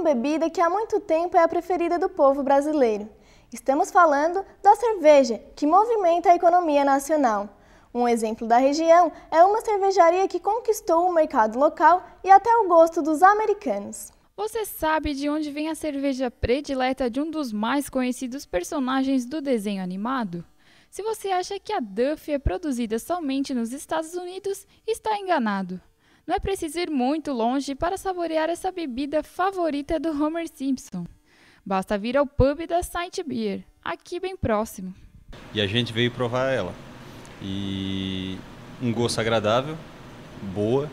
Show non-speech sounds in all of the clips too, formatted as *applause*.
uma bebida que há muito tempo é a preferida do povo brasileiro. Estamos falando da cerveja, que movimenta a economia nacional. Um exemplo da região é uma cervejaria que conquistou o mercado local e até o gosto dos americanos. Você sabe de onde vem a cerveja predileta de um dos mais conhecidos personagens do desenho animado? Se você acha que a Duff é produzida somente nos Estados Unidos, está enganado. Não é preciso ir muito longe para saborear essa bebida favorita do Homer Simpson. Basta vir ao pub da Saint Beer, aqui bem próximo. E a gente veio provar ela. E um gosto agradável, boa,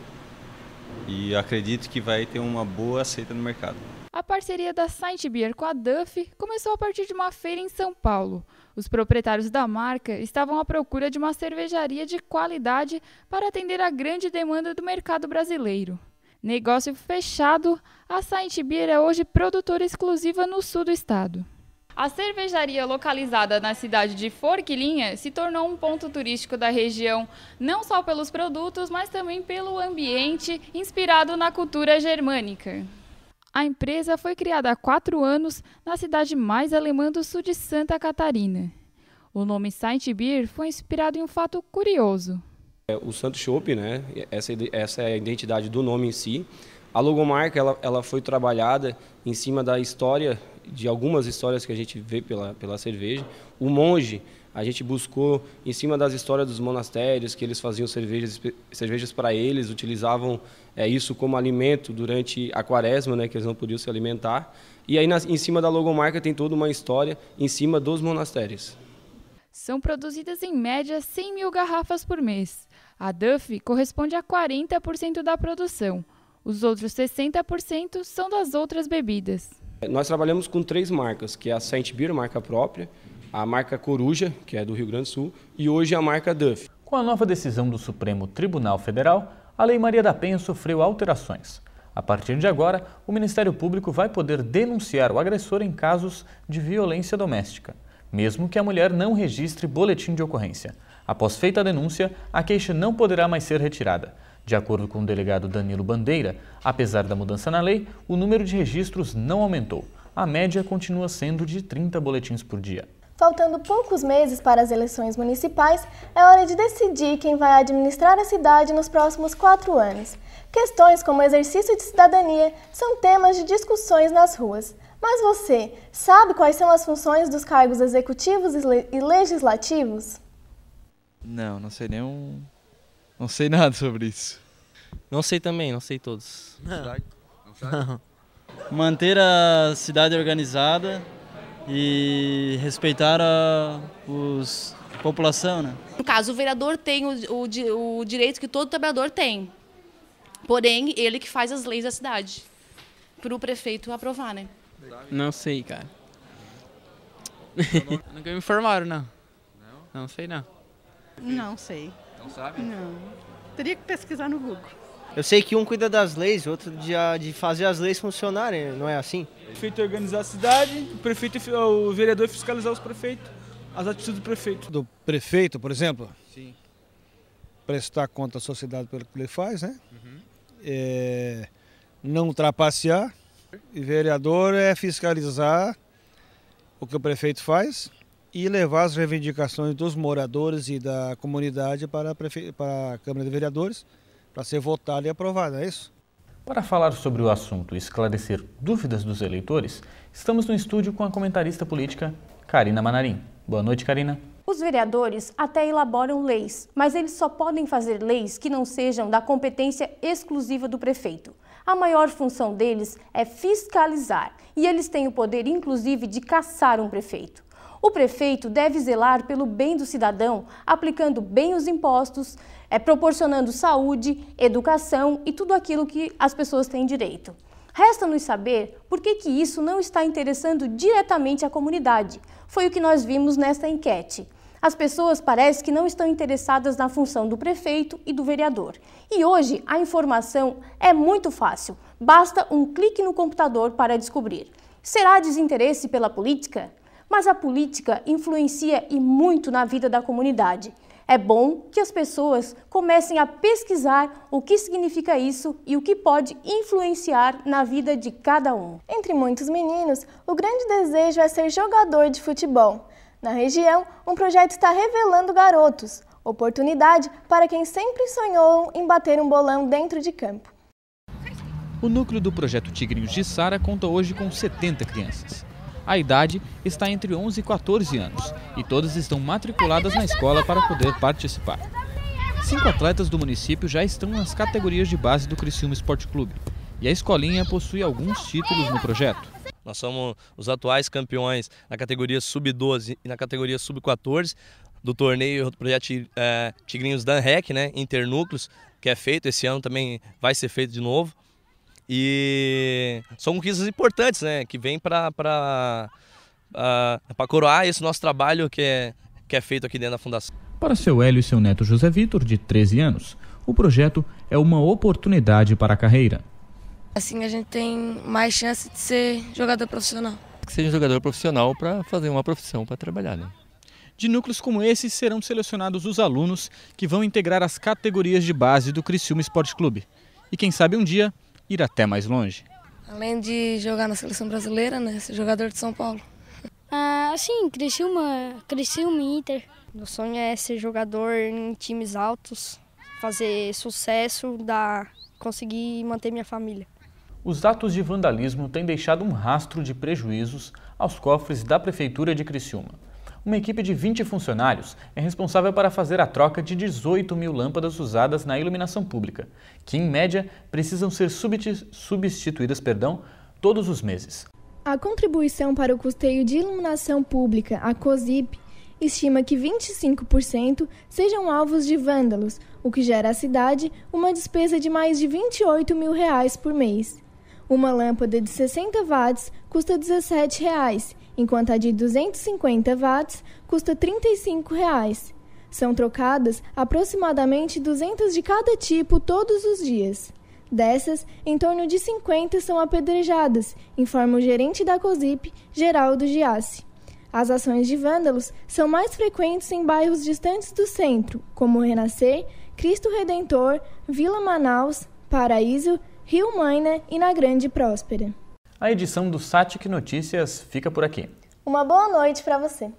e acredito que vai ter uma boa aceita no mercado. A parceria da Saint Beer com a Duff começou a partir de uma feira em São Paulo. Os proprietários da marca estavam à procura de uma cervejaria de qualidade para atender à grande demanda do mercado brasileiro. Negócio fechado, a Saint Beer é hoje produtora exclusiva no sul do estado. A cervejaria localizada na cidade de Forquilinha se tornou um ponto turístico da região, não só pelos produtos, mas também pelo ambiente inspirado na cultura germânica. A empresa foi criada há quatro anos na cidade mais alemã do sul de Santa Catarina. O nome Saint Beer foi inspirado em um fato curioso. É, o Santo Shop, né? Essa, essa é a identidade do nome em si. A logomarca ela, ela foi trabalhada em cima da história de algumas histórias que a gente vê pela, pela cerveja. O monge a gente buscou, em cima das histórias dos monastérios, que eles faziam cervejas, cervejas para eles, utilizavam é, isso como alimento durante a quaresma, né, que eles não podiam se alimentar. E aí, na, em cima da logomarca, tem toda uma história em cima dos monastérios. São produzidas, em média, 100 mil garrafas por mês. A Duff corresponde a 40% da produção. Os outros 60% são das outras bebidas. Nós trabalhamos com três marcas, que é a Saint Beer, marca própria, a marca Coruja, que é do Rio Grande do Sul, e hoje a marca Duff. Com a nova decisão do Supremo Tribunal Federal, a Lei Maria da Penha sofreu alterações. A partir de agora, o Ministério Público vai poder denunciar o agressor em casos de violência doméstica, mesmo que a mulher não registre boletim de ocorrência. Após feita a denúncia, a queixa não poderá mais ser retirada. De acordo com o delegado Danilo Bandeira, apesar da mudança na lei, o número de registros não aumentou. A média continua sendo de 30 boletins por dia. Faltando poucos meses para as eleições municipais, é hora de decidir quem vai administrar a cidade nos próximos quatro anos. Questões como exercício de cidadania são temas de discussões nas ruas. Mas você sabe quais são as funções dos cargos executivos e legislativos? Não, não sei nenhum. Não sei *laughs* nada sobre isso. Não sei também, não sei todos. Não. Não. Manter a cidade organizada, e respeitar a os, população. Né? No caso, o vereador tem o, o, o direito que todo trabalhador tem, porém, ele que faz as leis da cidade, para o prefeito aprovar, né? Não sei, cara. Nunca me informaram, não. Não? Não sei, não. Não sei. Não sabe? Não. Teria que pesquisar no Google. Eu sei que um cuida das leis, outro de, ah, de fazer as leis funcionarem, não é assim? O prefeito organizar a cidade, o prefeito, o vereador fiscalizar os prefeitos, as atitudes do prefeito. Do prefeito, por exemplo? Sim. Prestar conta à sociedade pelo que ele faz, né? Uhum. É, não trapacear. E vereador é fiscalizar o que o prefeito faz e levar as reivindicações dos moradores e da comunidade para a, para a Câmara de Vereadores para ser votado e aprovado, não é isso? Para falar sobre o assunto e esclarecer dúvidas dos eleitores, estamos no estúdio com a comentarista política Karina Manarim. Boa noite, Karina. Os vereadores até elaboram leis, mas eles só podem fazer leis que não sejam da competência exclusiva do prefeito. A maior função deles é fiscalizar e eles têm o poder, inclusive, de caçar um prefeito. O prefeito deve zelar pelo bem do cidadão, aplicando bem os impostos, é, proporcionando saúde, educação e tudo aquilo que as pessoas têm direito. Resta-nos saber por que, que isso não está interessando diretamente a comunidade. Foi o que nós vimos nesta enquete. As pessoas parecem que não estão interessadas na função do prefeito e do vereador. E hoje a informação é muito fácil, basta um clique no computador para descobrir. Será desinteresse pela política? mas a política influencia e muito na vida da comunidade. É bom que as pessoas comecem a pesquisar o que significa isso e o que pode influenciar na vida de cada um. Entre muitos meninos, o grande desejo é ser jogador de futebol. Na região, um projeto está revelando garotos, oportunidade para quem sempre sonhou em bater um bolão dentro de campo. O núcleo do projeto Tigrinhos de Sara conta hoje com 70 crianças. A idade está entre 11 e 14 anos e todas estão matriculadas na escola para poder participar. Cinco atletas do município já estão nas categorias de base do Criciúma Esporte Clube e a escolinha possui alguns títulos no projeto. Nós somos os atuais campeões na categoria sub-12 e na categoria sub-14 do torneio do projeto é, Tigrinhos Dan Rec, né, Internúcleos, que é feito esse ano também vai ser feito de novo. E são conquistas importantes, né? Que vêm para ah, coroar esse nosso trabalho que é, que é feito aqui dentro da Fundação. Para seu Hélio e seu neto José Vitor, de 13 anos, o projeto é uma oportunidade para a carreira. Assim a gente tem mais chance de ser jogador profissional. Que seja um jogador profissional para fazer uma profissão para trabalhar, né? De núcleos como esse serão selecionados os alunos que vão integrar as categorias de base do Criciúma Esporte Clube. E quem sabe um dia ir até mais longe? Além de jogar na seleção brasileira, né? Ser jogador de São Paulo. Ah, sim, cresci uma, cresci uma Inter. Meu sonho é ser jogador em times altos, fazer sucesso, dar, conseguir manter minha família. Os atos de vandalismo têm deixado um rastro de prejuízos aos cofres da Prefeitura de Criciúma. Uma equipe de 20 funcionários é responsável para fazer a troca de 18 mil lâmpadas usadas na iluminação pública, que, em média, precisam ser substituídas perdão, todos os meses. A Contribuição para o Custeio de Iluminação Pública, a COSIP, estima que 25% sejam alvos de vândalos, o que gera à cidade uma despesa de mais de 28 mil reais por mês. Uma lâmpada de 60 watts custa R$ 17 reais enquanto a de 250 watts custa R$ 35. Reais. São trocadas aproximadamente 200 de cada tipo todos os dias. Dessas, em torno de 50 são apedrejadas, informa o gerente da COSIP, Geraldo Giassi. As ações de vândalos são mais frequentes em bairros distantes do centro, como Renascer, Cristo Redentor, Vila Manaus, Paraíso, Rio Maina e na Grande Próspera. A edição do Satic Notícias fica por aqui. Uma boa noite para você.